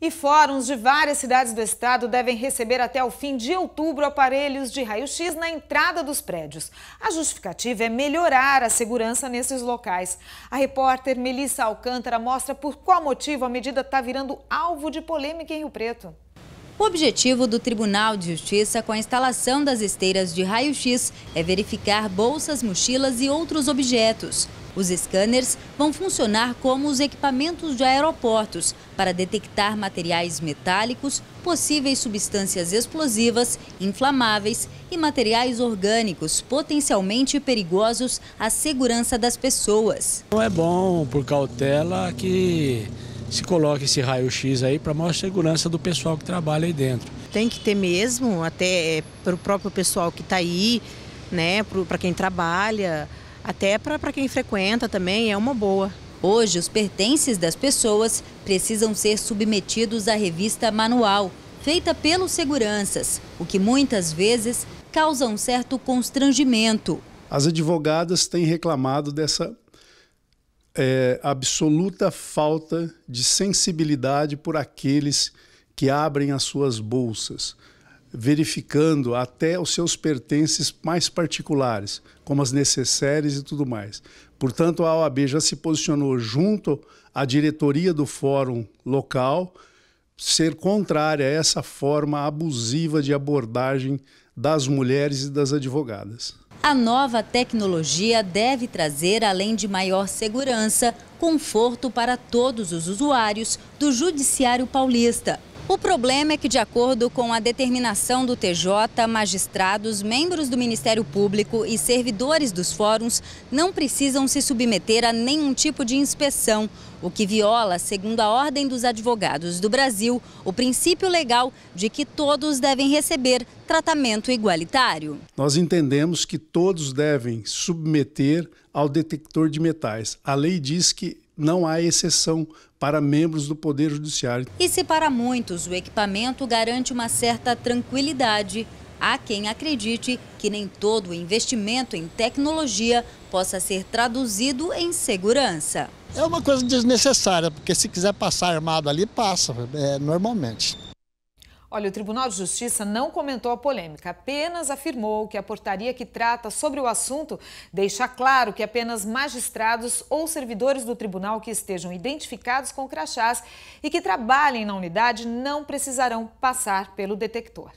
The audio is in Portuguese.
E fóruns de várias cidades do estado devem receber até o fim de outubro aparelhos de raio-x na entrada dos prédios. A justificativa é melhorar a segurança nesses locais. A repórter Melissa Alcântara mostra por qual motivo a medida está virando alvo de polêmica em Rio Preto. O objetivo do Tribunal de Justiça com a instalação das esteiras de raio-x é verificar bolsas, mochilas e outros objetos. Os scanners vão funcionar como os equipamentos de aeroportos para detectar materiais metálicos, possíveis substâncias explosivas, inflamáveis e materiais orgânicos potencialmente perigosos à segurança das pessoas. Não é bom, por cautela, que se coloque esse raio-x aí para maior segurança do pessoal que trabalha aí dentro. Tem que ter mesmo, até é, para o próprio pessoal que está aí, né, para quem trabalha. Até para quem frequenta também é uma boa. Hoje, os pertences das pessoas precisam ser submetidos à revista manual, feita pelos seguranças, o que muitas vezes causa um certo constrangimento. As advogadas têm reclamado dessa é, absoluta falta de sensibilidade por aqueles que abrem as suas bolsas verificando até os seus pertences mais particulares, como as necessárias e tudo mais. Portanto, a OAB já se posicionou junto à diretoria do fórum local ser contrária a essa forma abusiva de abordagem das mulheres e das advogadas. A nova tecnologia deve trazer, além de maior segurança, conforto para todos os usuários do Judiciário Paulista. O problema é que, de acordo com a determinação do TJ, magistrados, membros do Ministério Público e servidores dos fóruns não precisam se submeter a nenhum tipo de inspeção, o que viola, segundo a Ordem dos Advogados do Brasil, o princípio legal de que todos devem receber tratamento igualitário. Nós entendemos que todos devem submeter ao detector de metais. A lei diz que não há exceção para membros do Poder Judiciário. E se para muitos o equipamento garante uma certa tranquilidade, há quem acredite que nem todo investimento em tecnologia possa ser traduzido em segurança. É uma coisa desnecessária, porque se quiser passar armado ali, passa, é, normalmente. Olha, o Tribunal de Justiça não comentou a polêmica, apenas afirmou que a portaria que trata sobre o assunto deixa claro que apenas magistrados ou servidores do tribunal que estejam identificados com crachás e que trabalhem na unidade não precisarão passar pelo detector.